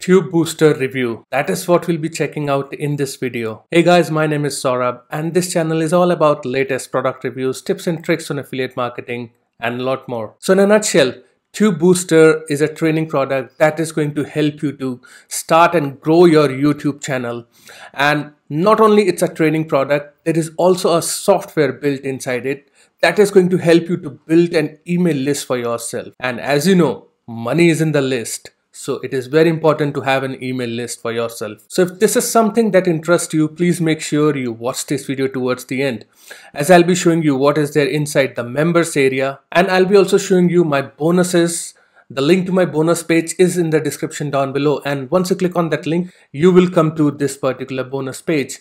Tube Booster review. That is what we'll be checking out in this video. Hey guys, my name is Saurabh and this channel is all about latest product reviews, tips and tricks on affiliate marketing and a lot more. So in a nutshell, Tube Booster is a training product that is going to help you to start and grow your YouTube channel. And not only it's a training product, there is also a software built inside it that is going to help you to build an email list for yourself. And as you know, money is in the list. So it is very important to have an email list for yourself. So if this is something that interests you, please make sure you watch this video towards the end as I'll be showing you what is there inside the members area and I'll be also showing you my bonuses the link to my bonus page is in the description down below and once you click on that link, you will come to this particular bonus page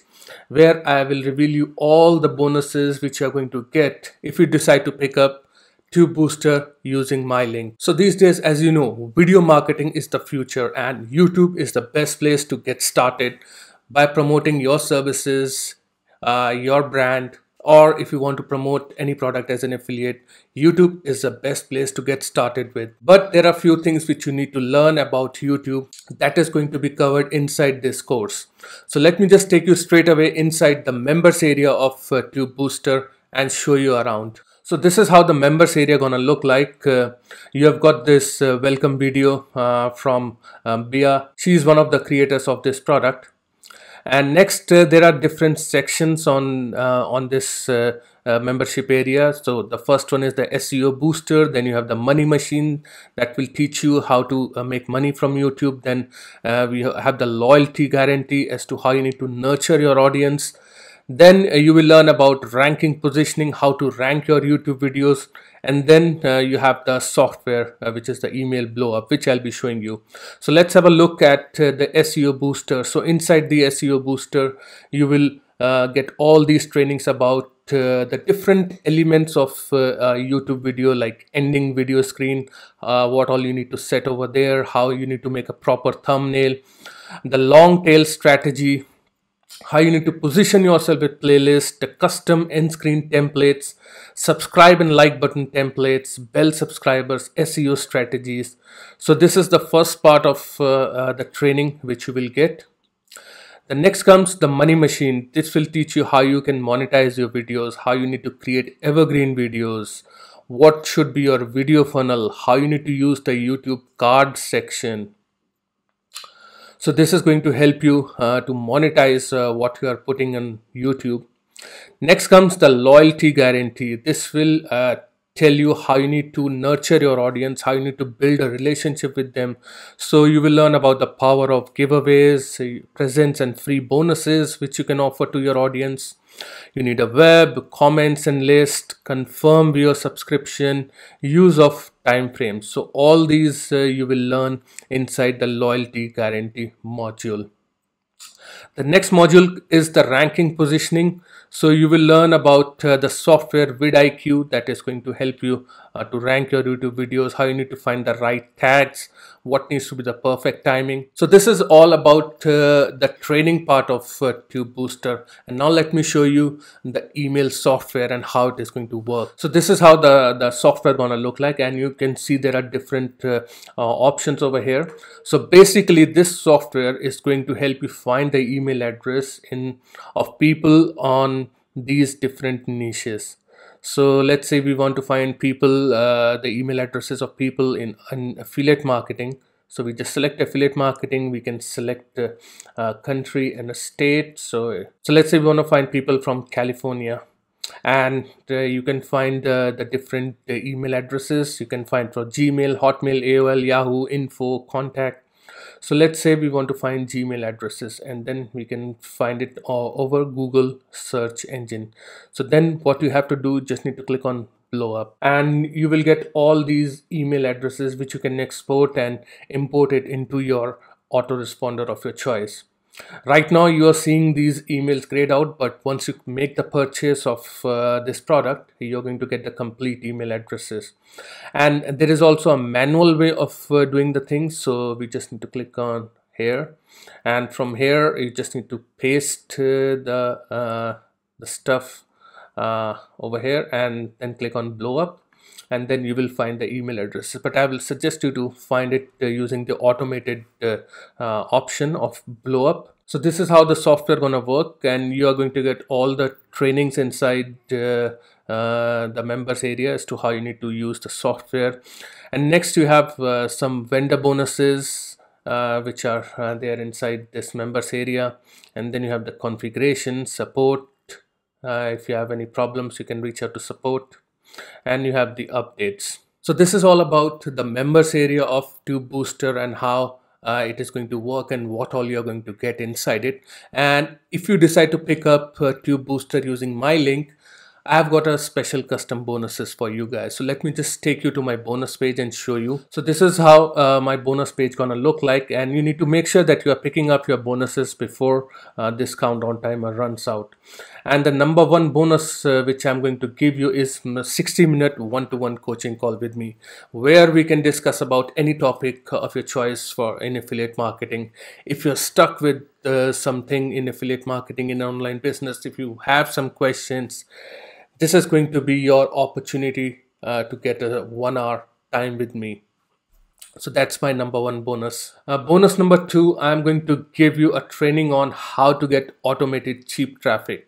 where I will reveal you all the bonuses which you are going to get if you decide to pick up Tube Booster using my link. So these days, as you know, video marketing is the future and YouTube is the best place to get started by promoting your services, uh, your brand, or if you want to promote any product as an affiliate, YouTube is the best place to get started with. But there are few things which you need to learn about YouTube that is going to be covered inside this course. So let me just take you straight away inside the members area of uh, Tube Booster and show you around. So this is how the members area gonna look like. Uh, you have got this uh, welcome video uh, from um, Bia. She is one of the creators of this product. And next uh, there are different sections on uh, on this uh, membership area. So the first one is the SEO booster. Then you have the money machine that will teach you how to make money from YouTube. Then we have the loyalty guarantee as to how you need to nurture your audience then uh, you will learn about ranking positioning, how to rank your YouTube videos. And then uh, you have the software, uh, which is the email blowup, which I'll be showing you. So let's have a look at the SEO booster. So inside the SEO booster, you will uh, get all these trainings about uh, the different elements of uh, YouTube video like ending video screen, what all you need to set over there, how you need to make a proper thumbnail, the long tail strategy, how you need to position yourself with playlist, the custom end screen templates, subscribe and like button templates, bell subscribers, SEO strategies. So this is the first part of uh, uh, the training which you will get. The next comes the money machine. This will teach you how you can monetize your videos, how you need to create evergreen videos, what should be your video funnel, how you need to use the YouTube card section, so this is going to help you uh, to monetize uh, what you are putting on YouTube. Next comes the loyalty guarantee. This will uh, tell you how you need to nurture your audience, how you need to build a relationship with them. So, you will learn about the power of giveaways, eh, presents, and free bonuses which you can offer to your audience. You need a web, comments and list, confirm your subscription, use of time frames. So, all these uh, you will learn inside the loyalty guarantee module. The next module is the ranking positioning. So you will learn about uh, the software vidIQ that is going to help you uh, to rank your YouTube videos, how you need to find the right tags, what needs to be the perfect timing. So this is all about uh, the training part of uh, Tube Booster. And now let me show you the email software and how it is going to work. So this is how the, the software gonna look like and you can see there are different uh, uh options over here. So basically this software is going to help you find the email address in of people on these different niches. So let's say we want to find people, uh, the email addresses of people in, in, affiliate marketing. So we just select affiliate marketing. We can select a, a country and a state. So, so let's say we want to find people from California and uh, you can find uh, the different uh, email addresses. You can find for Gmail, Hotmail, AOL, Yahoo, Info, Contact, so let's say we want to find gmail addresses and then we can find it uh, over google search engine so then what you have to do just need to click on blow up and you will get all these email addresses which you can export and import it into your autoresponder of your choice right now you are seeing these emails grayed out but once you make the purchase of uh, this product you're going to get the complete email addresses and there is also a manual way of uh, doing the things so we just need to click on here and from here you just need to paste uh, the uh, the stuff uh, over here and then click on blow up and then you will find the email address but I will suggest you to find it uh, using the automated uh, uh, option of blow up so this is how the software gonna work and you are going to get all the trainings inside uh, uh, the members area as to how you need to use the software. And next you have uh, some vendor bonuses which are there inside this members area. And then you have the configuration, support. if you have any problems, you can reach out to support and you have the updates. So this is all about the members area of Tube Booster and how uh, it is going to work and what all you're going to get inside it. And if you decide to pick up uh, Tube Booster using my link, I've got a special custom bonuses for you guys. So let me just take you to my bonus page and show you. So this is how uh, my bonus page gonna look like and you need to make sure that you are picking up your bonuses before uh, this countdown timer runs out and the number one bonus uh, which i'm going to give you is 60 minute one-to-one coaching call with me where we can discuss about any topic uh, of your choice for in affiliate marketing if you're stuck with uh, something in affiliate marketing in online business if you have some questions this is going to be your opportunity uh, to get a one hour time with me so that's my number one bonus uh, bonus number two i'm going to give you a training on how to get automated cheap traffic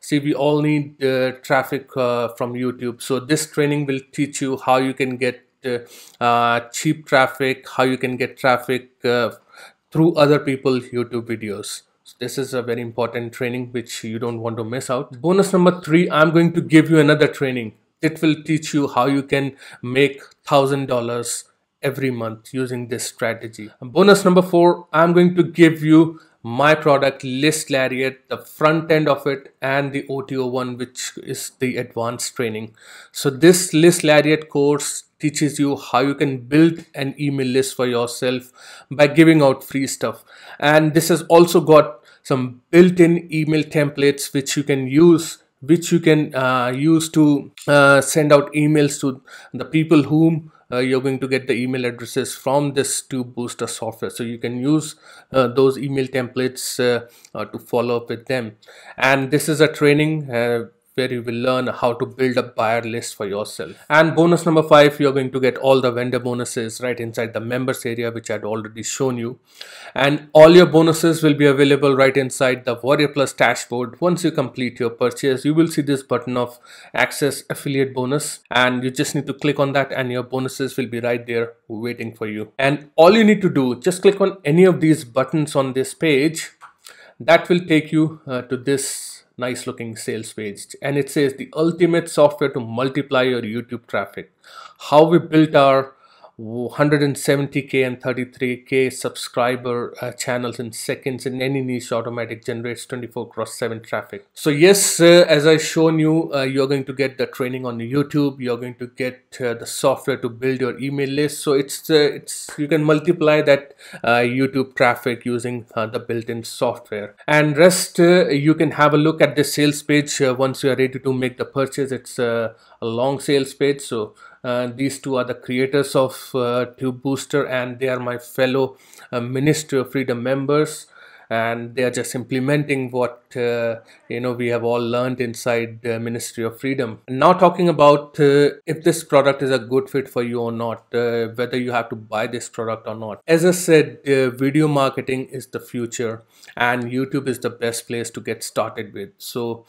see we all need uh, traffic uh, from youtube so this training will teach you how you can get uh, uh cheap traffic how you can get traffic uh, through other people youtube videos so this is a very important training which you don't want to miss out bonus number three i'm going to give you another training it will teach you how you can make thousand dollars every month using this strategy and bonus number four i'm going to give you my product list lariat the front end of it and the oto one which is the advanced training so this list lariat course teaches you how you can build an email list for yourself by giving out free stuff and this has also got some built-in email templates which you can use which you can uh, use to uh, send out emails to the people whom uh, you're going to get the email addresses from this Tube Booster software. So you can use uh, those email templates uh, uh, to follow up with them. And this is a training uh, where you will learn how to build a buyer list for yourself. And bonus number five, you're going to get all the vendor bonuses right inside the members area, which I'd already shown you. And all your bonuses will be available right inside the Warrior Plus dashboard. Once you complete your purchase, you will see this button of access affiliate bonus and you just need to click on that and your bonuses will be right there waiting for you. And all you need to do, just click on any of these buttons on this page that will take you uh, to this nice looking sales page and it says the ultimate software to multiply your YouTube traffic. How we built our 170k and 33k subscriber uh, channels in seconds in any niche automatic generates 24 cross 7 traffic so yes uh, as i shown you uh, you're going to get the training on youtube you're going to get uh, the software to build your email list so it's uh, it's you can multiply that uh, youtube traffic using the built-in software and rest you can have a look at the sales page once you are ready to make the purchase it's a long sales page so uh, these two are the creators of uh, Tube Booster and they are my fellow uh, Ministry of Freedom members and they are just implementing what uh, you know we have all learned inside the Ministry of Freedom. Now talking about uh, if this product is a good fit for you or not, whether you have to buy this product or not. As I said, video marketing is the future and YouTube is the best place to get started with. So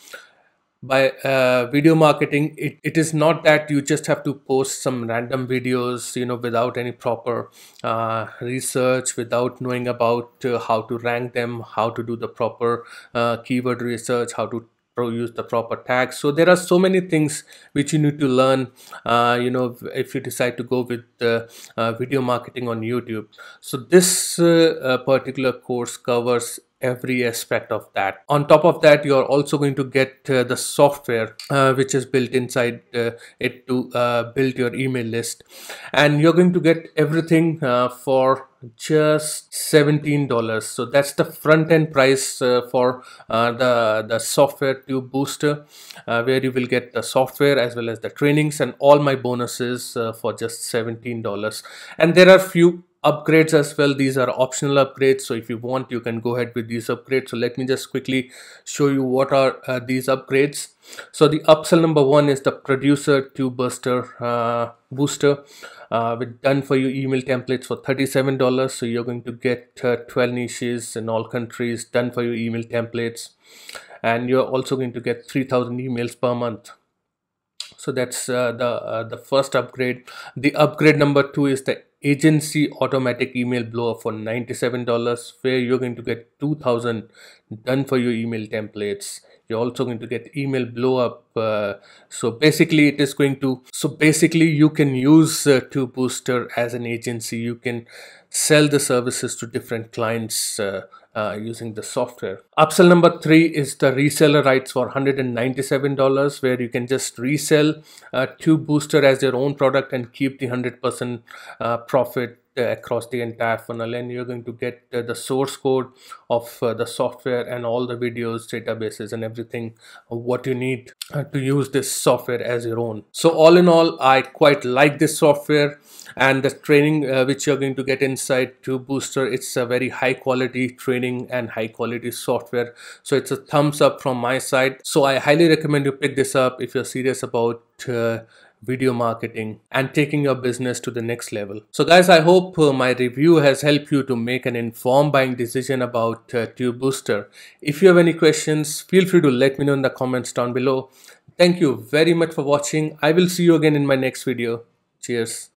by uh, video marketing it, it is not that you just have to post some random videos you know without any proper uh, research without knowing about uh, how to rank them how to do the proper uh, keyword research how to use the proper tags so there are so many things which you need to learn uh, you know if you decide to go with uh, uh, video marketing on youtube so this uh, uh, particular course covers every aspect of that. On top of that, you're also going to get uh, the software uh, which is built inside uh, it to uh, build your email list. And you're going to get everything uh, for just $17 so that's the front end price uh, for uh, the the software tube booster uh, where you will get the software as well as the trainings and all my bonuses uh, for just $17 and there are few upgrades as well these are optional upgrades so if you want you can go ahead with these upgrades so let me just quickly show you what are uh, these upgrades so the upsell number one is the producer tube buster uh, booster uh, with done for you email templates for $37 so you're going to get uh, 12 niches in all countries done for your email templates and you're also going to get 3000 emails per month so that's uh, the uh, the first upgrade the upgrade number two is the agency automatic email blow up for $97 where you're going to get 2000 done for your email templates you're also going to get email blow up uh, so basically it is going to so basically you can use uh, to booster as an agency you can sell the services to different clients uh, uh, using the software. Upsell number three is the reseller rights for $197 where you can just resell uh, Tube Booster as your own product and keep the 100% uh, profit uh, across the entire funnel and you're going to get uh, the source code of uh, the software and all the videos databases and everything what you need to use this software as your own so all in all i quite like this software and the training which you're going to get inside to booster it's a very high quality training and high quality software so it's a thumbs up from my side so i highly recommend you pick this up if you're serious about video marketing and taking your business to the next level. So guys, I hope uh, my review has helped you to make an informed buying decision about uh, Tube Booster. If you have any questions, feel free to let me know in the comments down below. Thank you very much for watching. I will see you again in my next video. Cheers.